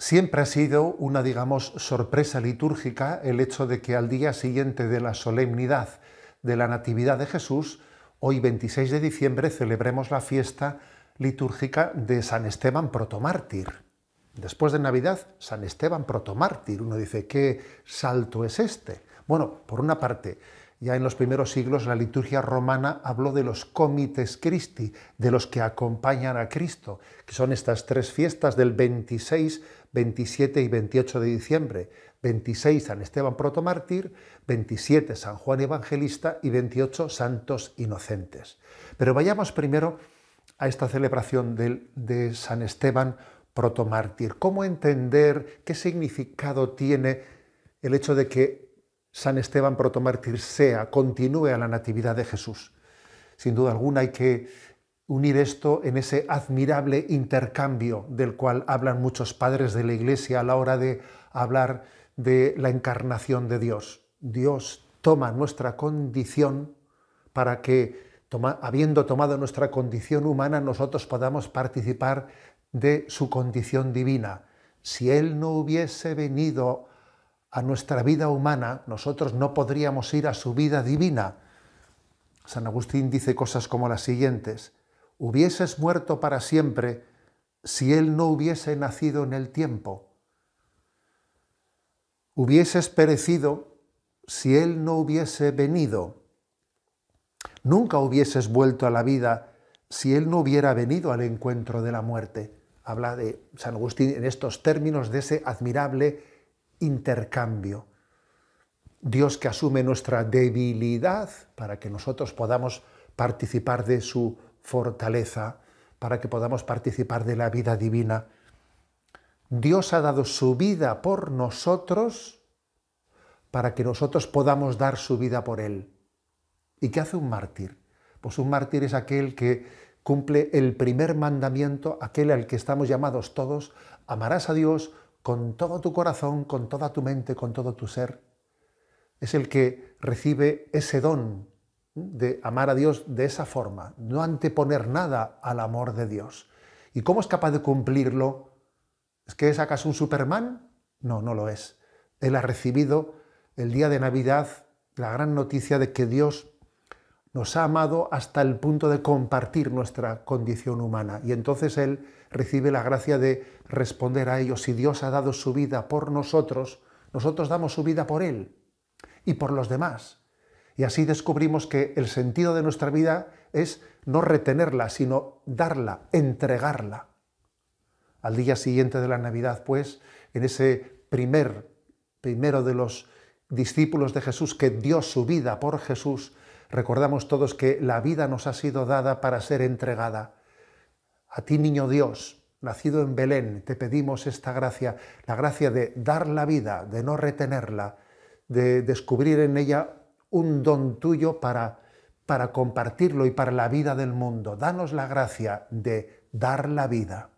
Siempre ha sido una, digamos, sorpresa litúrgica el hecho de que al día siguiente de la solemnidad de la Natividad de Jesús, hoy 26 de diciembre, celebremos la fiesta litúrgica de San Esteban Protomártir. Después de Navidad, San Esteban Protomártir. Uno dice, ¿qué salto es este? Bueno, por una parte, ya en los primeros siglos la liturgia romana habló de los comites Christi, de los que acompañan a Cristo, que son estas tres fiestas del 26 27 y 28 de diciembre, 26 San Esteban protomártir, 27 San Juan Evangelista y 28 santos inocentes. Pero vayamos primero a esta celebración de, de San Esteban protomártir. ¿Cómo entender qué significado tiene el hecho de que San Esteban protomártir sea, continúe a la Natividad de Jesús? Sin duda alguna hay que unir esto en ese admirable intercambio del cual hablan muchos padres de la Iglesia a la hora de hablar de la encarnación de Dios. Dios toma nuestra condición para que, habiendo tomado nuestra condición humana, nosotros podamos participar de su condición divina. Si Él no hubiese venido a nuestra vida humana, nosotros no podríamos ir a su vida divina. San Agustín dice cosas como las siguientes hubieses muerto para siempre si Él no hubiese nacido en el tiempo. Hubieses perecido si Él no hubiese venido. Nunca hubieses vuelto a la vida si Él no hubiera venido al encuentro de la muerte. Habla de San Agustín en estos términos de ese admirable intercambio. Dios que asume nuestra debilidad para que nosotros podamos participar de su fortaleza para que podamos participar de la vida divina. Dios ha dado su vida por nosotros para que nosotros podamos dar su vida por Él. ¿Y qué hace un mártir? Pues un mártir es aquel que cumple el primer mandamiento, aquel al que estamos llamados todos, amarás a Dios con todo tu corazón, con toda tu mente, con todo tu ser. Es el que recibe ese don de amar a Dios de esa forma, no anteponer nada al amor de Dios. ¿Y cómo es capaz de cumplirlo? ¿Es que es acaso un Superman? No, no lo es. Él ha recibido el día de Navidad la gran noticia de que Dios nos ha amado hasta el punto de compartir nuestra condición humana. Y entonces Él recibe la gracia de responder a ellos Si Dios ha dado su vida por nosotros, nosotros damos su vida por Él y por los demás. Y así descubrimos que el sentido de nuestra vida es no retenerla, sino darla, entregarla. Al día siguiente de la Navidad, pues, en ese primer, primero de los discípulos de Jesús que dio su vida por Jesús, recordamos todos que la vida nos ha sido dada para ser entregada. A ti, niño Dios, nacido en Belén, te pedimos esta gracia, la gracia de dar la vida, de no retenerla, de descubrir en ella un don tuyo para, compartirlo y para la vida del mundo. Danos la gracia de dar la vida.